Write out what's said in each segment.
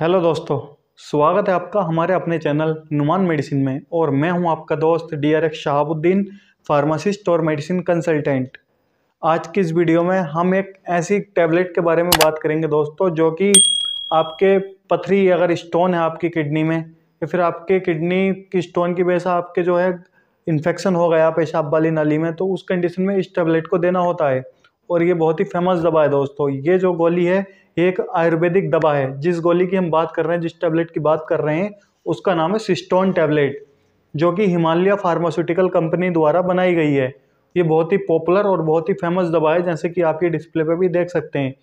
hello दोस्तों स्वागत है आपका हमारे अपने चैनल नुमान मेडिसिन में और मैं हूं आपका दोस्त D R X Shahabuddin pharmacist और मेडिसिन कंसल्टेंट आज की इस वीडियो में हम एक ऐसी टैबलेट के बारे में बात करेंगे दोस्तों जो कि आपके पथरी अगर स्टोन है आपकी किडनी में या फिर आपके किडनी की स्टोन की वजह से आपके जो है इन्फेक्शन हो गया पेशाब वाली नली में तो उस कंडीशन में इस टैबलेट को देना होता है और ये बहुत ही फेमस दवा है दोस्तों ये जो गोली है एक आयुर्वेदिक दवा है जिस गोली की हम बात कर रहे हैं जिस टैबलेट की बात कर रहे हैं उसका नाम है सिस्टोन टैबलेट जो कि हिमालय फार्मास्यूटिकल कंपनी द्वारा बनाई गई है ये बहुत ही पॉपुलर और बहुत ही फेमस दवा है जैसे कि आप ये डिस्प्ले पर भी देख सकते हैं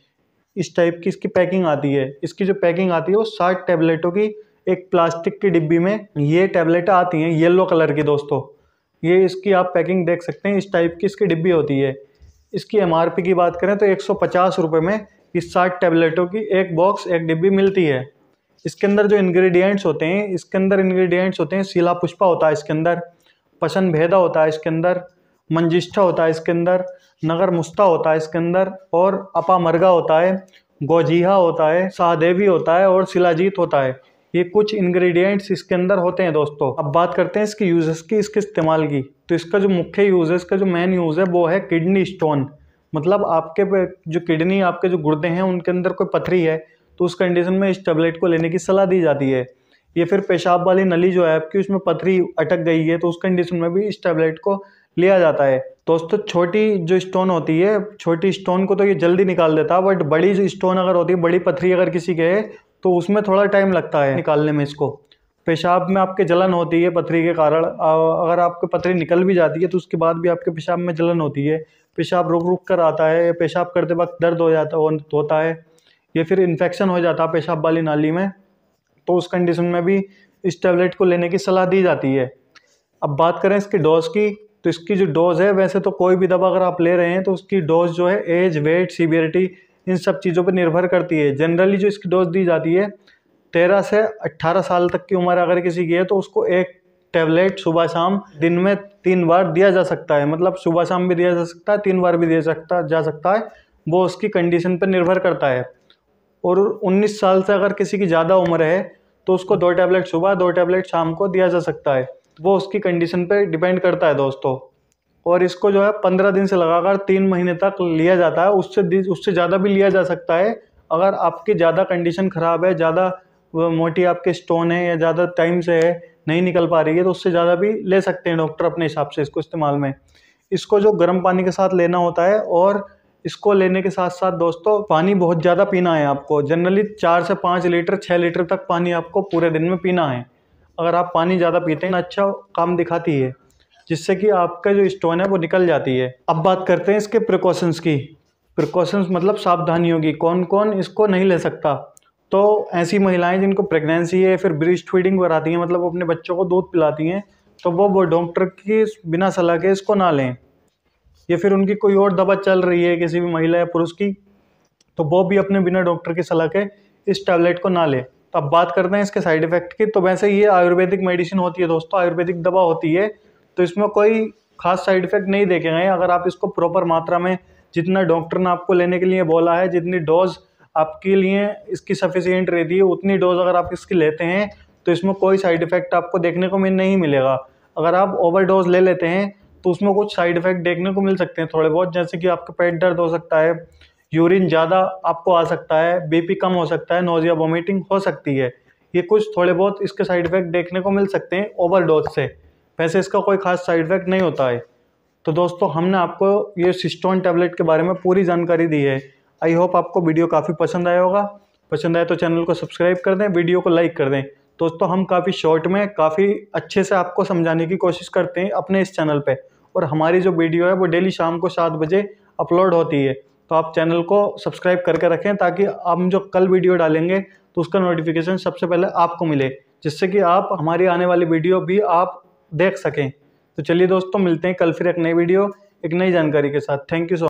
इस टाइप की इसकी पैकिंग आती है इसकी जो पैकिंग आती है वो साठ टैबलेटों की एक प्लास्टिक की डिब्बी में ये टैबलेट आती हैं येलो कलर की दोस्तों ये इसकी आप पैकिंग देख सकते हैं इस टाइप की इसकी डिब्बी होती है इसकी एम की बात करें तो एक सौ में इस साठ टेबलेटों की एक बॉक्स एक डिब्बी मिलती है इसके अंदर जो इंग्रेडिएंट्स होते हैं इसके अंदर इंग्रेडिएंट्स होते हैं सीला पुष्पा होता है इसके अंदर पसन भेदा होता है इसके अंदर मंजिष्ठा होता है इसके अंदर नगर मुस्ता होता है इसके अंदर और अपामरगा होता है गोजीहा होता है शाहदेवी होता है और शिलाजीत होता है ये कुछ इंग्रेडिएंट्स इसके अंदर होते हैं दोस्तों अब बात करते हैं इसके यूजेस की इसके इस्तेमाल की तो इसका जो मुख्य है का जो मेन यूज़ है वो है किडनी स्टोन मतलब आपके जो किडनी आपके जो गुर्दे हैं उनके अंदर कोई पथरी है तो उस कंडीशन में इस टैबलेट को लेने की सलाह दी जाती है या फिर पेशाब वाली नली जो है आपकी उसमें पथरी अटक गई है तो उस कंडीशन में भी इस टैबलेट को लिया जाता है दोस्तों छोटी जो स्टोन होती है छोटी स्टोन को तो ये जल्दी निकाल देता है बट बड़ी जो स्टोन अगर होती है बड़ी पथरी अगर किसी के है तो उसमें थोड़ा टाइम लगता है निकालने में इसको पेशाब में आपके जलन होती है पथरी के कारण अगर आपके पथरी निकल भी जाती है तो उसके बाद भी आपके पेशाब में जलन होती है पेशाब रुक रुक कर आता है पेशाब करते वक्त दर्द हो जाता होता है या फिर इन्फेक्शन हो जाता है पेशाब वाली नाली में तो उस कंडीशन में भी इस टैबलेट को लेने की सलाह दी जाती है अब बात करें इसकी डोज़ की तो इसकी जो डोज़ है वैसे तो कोई भी दवा अगर आप ले रहे हैं तो उसकी डोज़ जो है एज वेट सीवियरिटी इन सब चीज़ों पर निर्भर करती है जनरली जो इसकी डोज़ दी जाती है तेरह से अट्ठारह साल तक की उम्र अगर किसी की है तो उसको एक टैबलेट सुबह शाम दिन में तीन बार दिया जा सकता है मतलब सुबह शाम भी दिया जा सकता है तीन बार भी दिया सकता जा सकता है वो उसकी कंडीशन पर निर्भर करता है और 19 साल से अगर किसी की ज़्यादा उम्र है तो उसको दो टैबलेट सुबह दो टैबलेट शाम को दिया जा सकता है वो उसकी कंडीशन पर डिपेंड करता है दोस्तों और इसको जो है पंद्रह दिन से लगाकर तीन महीने तक लिया जाता है उससे उससे ज़्यादा भी लिया जा सकता है अगर आपकी ज़्यादा कंडीशन ख़राब है ज़्यादा वो मोटी आपके स्टोन है या ज़्यादा टाइम से है नहीं निकल पा रही है तो उससे ज़्यादा भी ले सकते हैं डॉक्टर अपने हिसाब से इसको इस्तेमाल में इसको जो गर्म पानी के साथ लेना होता है और इसको लेने के साथ साथ दोस्तों पानी बहुत ज़्यादा पीना है आपको जनरली चार से पाँच लीटर छः लीटर तक पानी आपको पूरे दिन में पीना है अगर आप पानी ज़्यादा पीते हैं तो अच्छा काम दिखाती है जिससे कि आपका जो स्टोन है वो निकल जाती है अब बात करते हैं इसके प्रिकॉशंस की प्रिकॉशंस मतलब सावधानियों की कौन कौन इसको नहीं ले सकता तो ऐसी महिलाएं जिनको प्रेगनेंसी है फिर ब्रिस्ट फीडिंग कराती हैं मतलब वो अपने बच्चों को दूध पिलाती हैं तो वो वो डॉक्टर की बिना सलाह के इसको ना लें या फिर उनकी कोई और दवा चल रही है किसी भी महिला या पुरुष की तो वो भी अपने बिना डॉक्टर की सलाह के इस टैबलेट को ना ले तो अब बात करते हैं इसके साइड इफ़ेक्ट की तो वैसे ये आयुर्वेदिक मेडिसिन होती है दोस्तों आयुर्वेदिक दवा होती है तो इसमें कोई खास साइड इफ़ेक्ट नहीं देखे गए अगर आप इसको प्रॉपर मात्रा में जितना डॉक्टर ने आपको लेने के लिए बोला है जितनी डोज आपके लिए इसकी सफिशियंट रहती है उतनी डोज अगर आप इसकी लेते हैं तो इसमें कोई साइड इफ़ेक्ट आपको देखने को मिल नहीं मिलेगा अगर आप ओवर डोज ले लेते हैं तो उसमें कुछ साइड इफ़ेक्ट देखने को मिल सकते हैं थोड़े बहुत जैसे कि आपका पेट दर्द हो सकता है यूरिन ज़्यादा आपको आ सकता है बीपी कम हो सकता है नोजिया वोमिटिंग हो सकती है ये कुछ थोड़े बहुत इसके साइड इफ़ेक्ट देखने को मिल सकते हैं ओवर डोज से वैसे इसका कोई खास साइड इफ़ेक्ट नहीं होता है तो दोस्तों हमने आपको ये सिस्टोन टैबलेट के बारे में पूरी जानकारी दी है आई होप आपको वीडियो काफ़ी पसंद आया होगा पसंद आए तो चैनल को सब्सक्राइब कर दें वीडियो को लाइक कर दें दोस्तों हम काफ़ी शॉर्ट में काफ़ी अच्छे से आपको समझाने की कोशिश करते हैं अपने इस चैनल पर और हमारी जो वीडियो है वो डेली शाम को सात बजे अपलोड होती है तो आप चैनल को सब्सक्राइब करके रखें ताकि हम जो कल वीडियो डालेंगे तो उसका नोटिफिकेशन सबसे पहले आपको मिले जिससे कि आप हमारी आने वाली वीडियो भी आप देख सकें तो चलिए दोस्तों मिलते हैं कल फिर एक नई वीडियो एक नई जानकारी के साथ थैंक यू सो